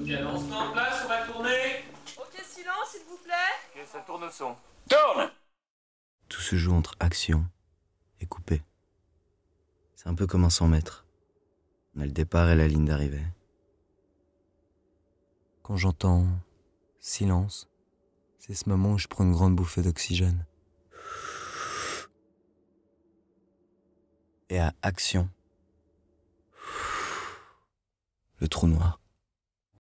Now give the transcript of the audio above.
Ok, on se met en place, on va tourner. Ok, silence, s'il vous plaît. Ok, ça tourne au son. Tourne Tout se joue entre action et coupé. C'est un peu comme un 100 mètres. On a le départ et la ligne d'arrivée. Quand j'entends silence, c'est ce moment où je prends une grande bouffée d'oxygène. Et à action, le trou noir.